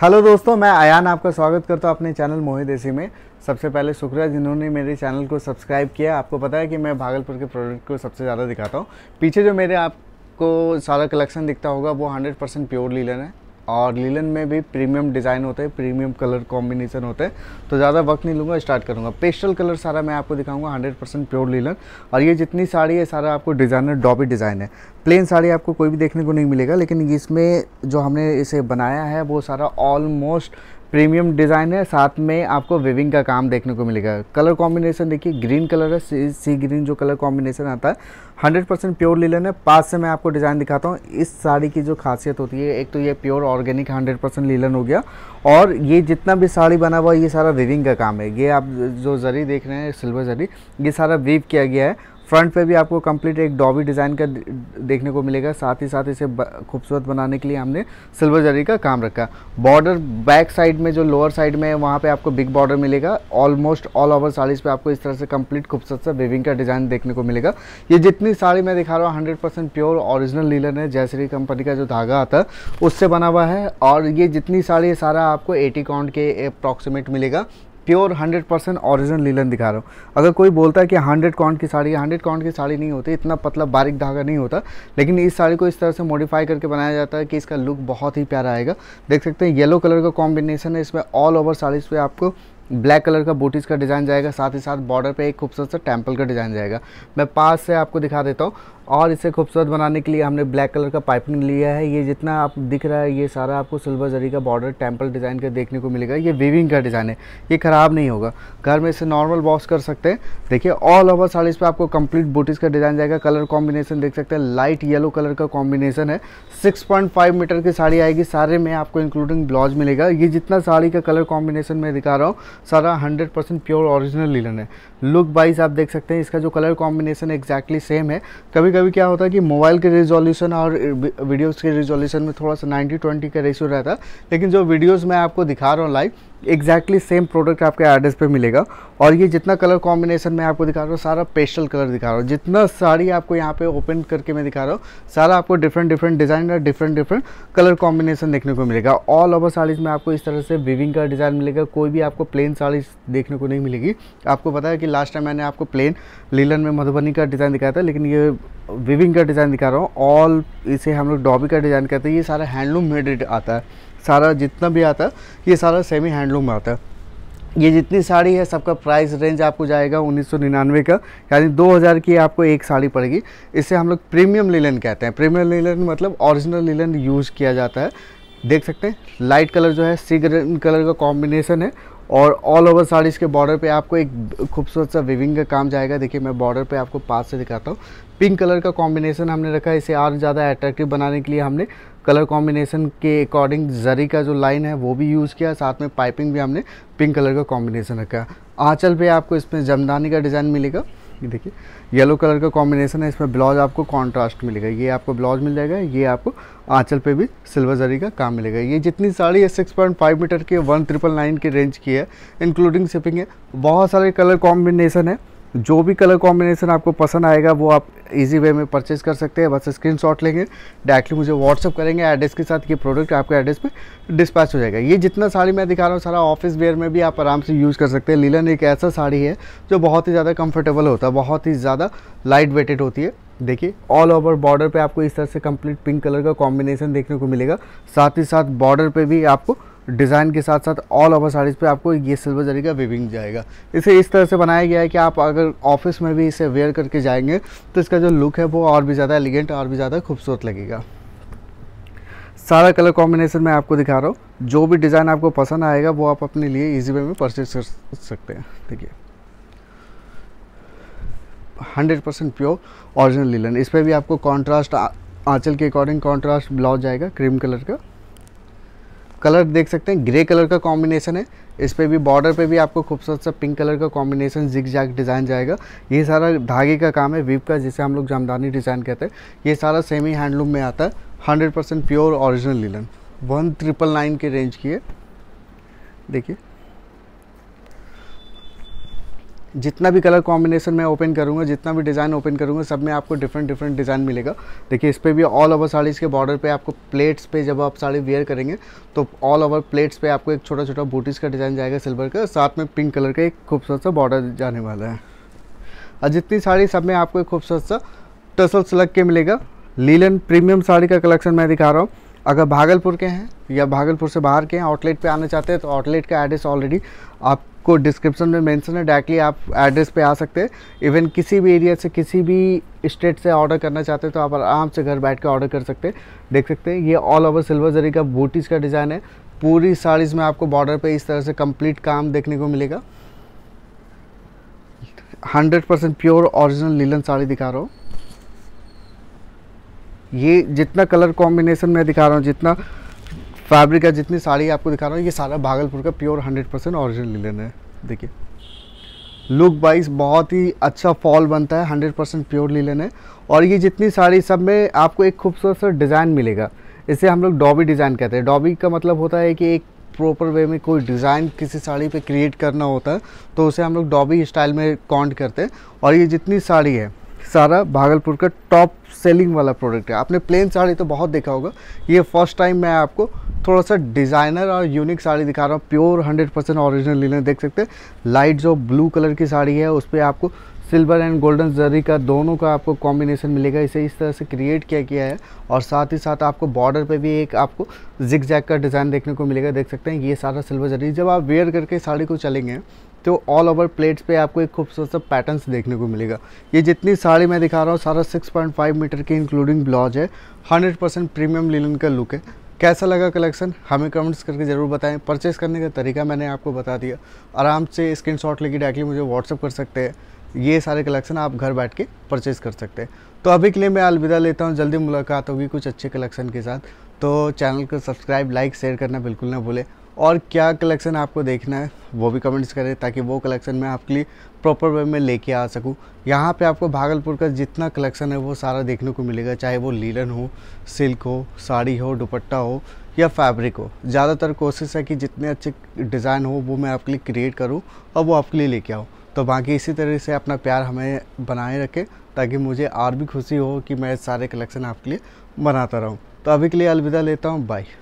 hello दोस्तों मैं आयान आपका स्वागत करता हूँ अपने चैनल मोहित देसी में सबसे पहले शुक्रिया जिन्होंने मेरे चैनल को सब्सक्राइब किया आपको पता है कि मैं भागलपुर के प्रोडक्ट को सबसे ज़्यादा दिखाता हूँ पीछे जो मेरे आपको सारा कलेक्शन दिखता होगा वो 100 परसेंट प्योर लीलन है और लीलन में भी प्रीमियम डिज़ाइन होते हैं प्रीमियम कलर कॉम्बिनेशन होते हैं तो ज़्यादा वक्त नहीं लूँगा स्टार्ट करूँगा पेस्टल कलर सारा मैं आपको दिखाऊँगा हंड्रेड परसेंट प्योर लीलन और ये जितनी साड़ी है सारा आपको डिज़ाइनर डॉबी डिज़ाइन है प्लेन साड़ी आपको कोई भी देखने को नहीं मिलेगा लेकिन इसमें जो हमने इसे बनाया है वो सारा ऑलमोस्ट प्रीमियम डिज़ाइन है साथ में आपको विविंग का काम देखने को मिलेगा कलर कॉम्बिनेशन देखिए ग्रीन कलर है सी, सी ग्रीन जो कलर कॉम्बिनेशन आता है 100 परसेंट प्योर लीलन है पास से मैं आपको डिज़ाइन दिखाता हूँ इस साड़ी की जो खासियत होती है एक तो ये प्योर ऑर्गेनिक 100 परसेंट लीलन हो गया और ये जितना भी साड़ी बना हुआ ये सारा विविंग का काम है ये आप जो जरी देख रहे हैं सिल्वर जरी ये सारा वीव किया गया है फ्रंट पे भी आपको कंप्लीट एक डॉबी डिज़ाइन का देखने को मिलेगा साथ ही साथ इसे खूबसूरत बनाने के लिए हमने सिल्वर जरी का काम रखा बॉर्डर बैक साइड में जो लोअर साइड में है वहाँ पे आपको बिग बॉर्डर मिलेगा ऑलमोस्ट ऑल ओवर साड़ीज़ पे आपको इस तरह से कंप्लीट खूबसूरत सा वेविंग का डिज़ाइन देखने को मिलेगा ये जितनी साड़ी मैं दिखा रहा हूँ हंड्रेड प्योर ऑरिजिनल लीलन है जैसरी कंपनी का जो धागा आता उससे बना हुआ है और ये जितनी साड़ी है सारा आपको एटी काउंट के अप्रॉक्सीमेट मिलेगा प्योर 100 परसेंट ऑरिजिनल लीलन दिखा रहा हूँ अगर कोई बोलता है कि 100 काउंट की साड़ी 100 काउंट की साड़ी नहीं होती इतना पतला बारीक धागा नहीं होता लेकिन इस साड़ी को इस तरह से मॉडिफाई करके बनाया जाता है कि इसका लुक बहुत ही प्यारा आएगा देख सकते हैं येलो कलर का कॉम्बिनेशन है इसमें ऑल ओवर साड़ीज़ पर आपको ब्लैक कलर का बूटीज़ का डिज़ाइन जाएगा साथ ही साथ बॉर्डर पे एक खूबसूरत सा टेम्पल का डिज़ाइन जाएगा मैं पास से आपको दिखा देता हूँ और इसे खूबसूरत बनाने के लिए हमने ब्लैक कलर का पाइपिंग लिया है ये जितना आप दिख रहा है ये सारा आपको सिल्वर जरी का बॉर्डर टेम्पल डिज़ाइन का देखने को मिलेगा ये वीविंग का डिज़ाइन है ये ख़राब नहीं होगा घर में इसे नॉर्मल बॉक्स कर सकते हैं देखिए ऑल ओवर साड़ीज़ पर आपको कंप्लीट बूटीज़ का डिज़ाइन जाएगा कलर कॉम्बिनेशन देख सकते हैं लाइट येलो कलर का कॉम्बिनेशन है सिक्स मीटर की साड़ी आएगी सारे में आपको इंक्लूडिंग ब्लाउज मिलेगा ये जितना साड़ी का कलर कॉम्बिनेशन मैं दिखा रहा हूँ सारा हंड्रेड प्योर ओरिजिनल लीलन है लुक वाइज आप देख सकते हैं इसका जो कलर कॉम्बिनेशन एक्जैक्टली सेम है कभी कभी कभी क्या होता है कि मोबाइल के रिजोल्यूशन और वीडियोस के रिजोल्यूशन में थोड़ा सा 90 20 का रेशियो रहता है लेकिन जो वीडियोस मैं आपको दिखा रहा हूँ लाइव एग्जैक्टली सेम प्रोडक्ट आपके एड्रेस पे मिलेगा और ये जितना कलर कॉम्बिनेशन मैं आपको दिखा रहा हूँ सारा पेस्टल कलर दिखा रहा हूँ जितना साड़ी आपको यहाँ पे ओपन करके मैं दिखा रहा हूँ सारा आपको डिफरेंट डिफरेंट डिज़ाइन और डिफरेंट डिफरेंट कलर कॉम्बिनेशन देखने को मिलेगा ऑल ओवर साड़ीज़ में आपको इस तरह से विविंग का डिज़ाइन मिलेगा कोई भी आपको प्लेन साड़ीज देखने को नहीं मिलेगी आपको पता है कि लास्ट टाइम मैंने आपको प्लेन लीलन में मधुबनी का डिज़ाइन दिखाया था लेकिन ये विविंग का डिज़ाइन दिखा रहा हूँ ऑल इसे हम लोग डॉबी का डिज़ाइन कहते हैं ये सारा हैंडलूम मेड आता है सारा जितना भी आता है ये सारा सेमी हैंडलूम आता है ये जितनी साड़ी है सबका प्राइस रेंज आपको जाएगा उन्नीस का यानी 2000 की आपको एक साड़ी पड़ेगी इसे हम लोग प्रीमियम लीलन कहते हैं प्रीमियम लीलन मतलब ऑरिजिनल लीलन यूज़ किया जाता है देख सकते हैं लाइट कलर जो है सी ग्रीन कलर का कॉम्बिनेशन है और ऑल ओवर साड़ीज़ के बॉर्डर पे आपको एक खूबसूरत सा विविंग का काम जाएगा देखिए मैं बॉर्डर पे आपको पास से दिखाता हूँ पिंक कलर का कॉम्बिनेशन हमने रखा है इसे और ज़्यादा एट्रैक्टिव बनाने के लिए हमने कलर कॉम्बिनेशन के अकॉर्डिंग जरी का जो लाइन है वो भी यूज़ किया साथ में पाइपिंग भी हमने पिंक कलर का कॉम्बिनेशन रखा आँचल पर आपको इसमें जमदानी का डिज़ाइन मिलेगा ये देखिए येलो कलर का कॉम्बिनेशन है इसमें ब्लाउज आपको कॉन्ट्रास्ट मिलेगा ये आपको ब्लाउज मिल जाएगा ये आपको आंचल पे भी सिल्वर जरी का काम मिलेगा ये जितनी साड़ी है सिक्स पॉइंट फाइव मीटर की वन ट्रिपल नाइन की रेंज की है इंक्लूडिंग शिपिंग है बहुत सारे कलर कॉम्बिनेशन है जो भी कलर कॉम्बिनेशन आपको पसंद आएगा वो आप इजी वे में परचेज़ कर सकते हैं बस स्क्रीनशॉट लेंगे डायरेक्टली मुझे व्हाट्सअप करेंगे एड्रेस के साथ ये प्रोडक्ट आपके एड्रेस पे डिस्पैच हो जाएगा ये जितना साड़ी मैं दिखा रहा हूँ सारा ऑफिस वेयर में भी आप आराम से यूज़ कर सकते हैं लीलन एक ऐसा साड़ी है जो बहुत ही ज़्यादा कम्फर्टेबल होता है बहुत ही ज़्यादा लाइट वेटेड होती है देखिए ऑल ओवर बॉर्डर पर आपको इस तरह से कम्प्लीट पिंक कलर का कॉम्बिनेशन देखने को मिलेगा साथ ही साथ बॉर्डर पर भी आपको डिज़ाइन के साथ साथ ऑल ओवर साड़ीज़ पे आपको ये सिल्वर जरी का विविंग जाएगा इसे इस तरह से बनाया गया है कि आप अगर ऑफिस में भी इसे वेयर करके जाएंगे तो इसका जो लुक है वो और भी ज़्यादा एलिगेंट और भी ज़्यादा खूबसूरत लगेगा सारा कलर कॉम्बिनेशन मैं आपको दिखा रहा हूँ जो भी डिज़ाइन आपको पसंद आएगा वो आप अपने लिए ईजी वे में परचेज कर सकते हैं देखिए hundred percent pure original linen इस पर भी आपको कॉन्ट्रास्ट आंचल के अकॉर्डिंग कॉन्ट्रास्ट ब्लाउज आएगा क्रीम कलर का कलर देख सकते हैं ग्रे कलर का कॉम्बिनेशन है इस पर भी बॉर्डर पे भी आपको खूबसूरत सा पिंक कलर का कॉम्बिनेशन जिग जैग डिज़ाइन जाएगा ये सारा धागे का काम है वीप का जिसे हम लोग जामदानी डिज़ाइन कहते हैं ये सारा सेमी हैंडलूम में आता है hundred percent pure original linen one triple nine के रेंज की है देखिए जितना भी कलर कॉम्बिनेशन मैं ओपन करूँगा जितना भी डिज़ाइन ओपन करूँगा सब में आपको डिफरेंट डिफरेंट डिज़ाइन मिलेगा देखिए इस पर भी ऑल ओवर साड़ीज़ के बॉर्डर पे आपको प्लेट्स पे जब आप साड़ी वेयर करेंगे तो ऑल ओवर प्लेट्स पे आपको एक छोटा छोटा बूटीज़ का डिज़ाइन जाएगा सिल्वर का साथ में पिंक कलर का एक खूबसूरत सा बॉर्डर जाने वाला है और जितनी साड़ी सब में आपको एक खूबसूरत सा टसल्स लग के मिलेगा लीलन प्रीमियम साड़ी का कलेक्शन मैं दिखा रहा हूँ अगर भागलपुर के हैं या भागलपुर से बाहर के हैं आउटलेट पे आना चाहते हैं तो आउटलेट का एड्रेस ऑलरेडी आप को डिस्क्रिप्शन में मेंशन है डायरेक्टली आप एड्रेस पे आ सकते हैं इवन किसी भी एरिया से किसी भी स्टेट से ऑर्डर करना चाहते हैं तो आप आराम से घर बैठ के ऑर्डर कर सकते हैं देख सकते हैं ये ऑल ओवर सिल्वर जरी का बूटीज का डिज़ाइन है पूरी साड़ीज़ में आपको बॉर्डर पे इस तरह से कंप्लीट काम देखने को मिलेगा 100% percent pure original linen sari दिखा रहा हूँ ये जितना कलर कॉम्बिनेशन मैं दिखा रहा हूँ जितना फैब्रिक का जितनी साड़ी आपको दिखा रहा हूँ ये सारा भागलपुर का pure hundred percent original linen है देखिए लुक वाइज बहुत ही अच्छा फॉल बनता है हंड्रेड परसेंट प्योर लीलन है और ये जितनी साड़ी सब में आपको एक खूबसूरत सा डिज़ाइन मिलेगा इसे हम लोग डॉबी डिज़ाइन कहते हैं डॉबी का मतलब होता है कि एक प्रॉपर वे में कोई डिज़ाइन किसी साड़ी पर क्रिएट करना होता है तो उसे हम लोग डॉबी स्टाइल में काउंट करते हैं और ये जितनी साड़ी है सारा भागलपुर का टॉप सेलिंग वाला प्रोडक्ट है आपने प्लेन साड़ी तो बहुत देखा होगा ये फर्स्ट टाइम मैं आपको थोड़ा सा डिज़ाइनर और यूनिक साड़ी दिखा रहा हूँ प्योर 100% परसेंट ऑरिजिनल लेने देख सकते हैं लाइट जो ब्लू कलर की साड़ी है उस पर आपको सिल्वर एंड गोल्डन जरी का दोनों का आपको कॉम्बिनेशन मिलेगा इसे इस तरह से क्रिएट किया गया है और साथ ही साथ आपको बॉर्डर पे भी एक आपको जिग जैक का डिज़ाइन देखने को मिलेगा देख सकते हैं ये सारा सिल्वर जरी जब आप वेयर करके साड़ी को चलेंगे तो ऑल ओवर प्लेट्स पे आपको एक खूबसूरत सा पैटर्न्स देखने को मिलेगा ये जितनी साड़ी मैं दिखा रहा हूँ सारा 6.5 मीटर की इंक्लूडिंग ब्लाउज है 100 परसेंट प्रीमियम लिलन का लुक है कैसा लगा कलेक्शन हमें कमेंट्स करके ज़रूर बताएं परचेस करने का तरीका मैंने आपको बता दिया आराम से स्क्रीन शॉट लेके डायरेक्टली मुझे व्हाट्सअप कर सकते हैं ये सारे कलेक्शन आप घर बैठ के परचेस कर सकते हैं तो अभी के लिए मैं अलविदा लेता हूँ जल्दी मुलाकात होगी कुछ अच्छे कलेक्शन के साथ तो चैनल को सब्सक्राइब लाइक शेयर करना बिल्कुल ना भूलें और क्या कलेक्शन आपको देखना है वो भी कमेंट्स करें ताकि वो कलेक्शन मैं आपके लिए प्रॉपर वे में लेके आ सकूं यहाँ पे आपको भागलपुर का जितना कलेक्शन है वो सारा देखने को मिलेगा चाहे वो लीलन हो सिल्क हो साड़ी हो दुपट्टा हो या फैब्रिक हो ज़्यादातर कोशिश है कि जितने अच्छे डिज़ाइन हो वो मैं आपके लिए क्रिएट करूँ और वो आपके लिए लेके आऊँ तो बाकी इसी तरह से अपना प्यार हमें बनाए रखें ताकि मुझे और भी खुशी हो कि मैं सारे कलेक्शन आपके लिए बनाता रहूँ तो अभी के लिए अलविदा लेता हूँ बाय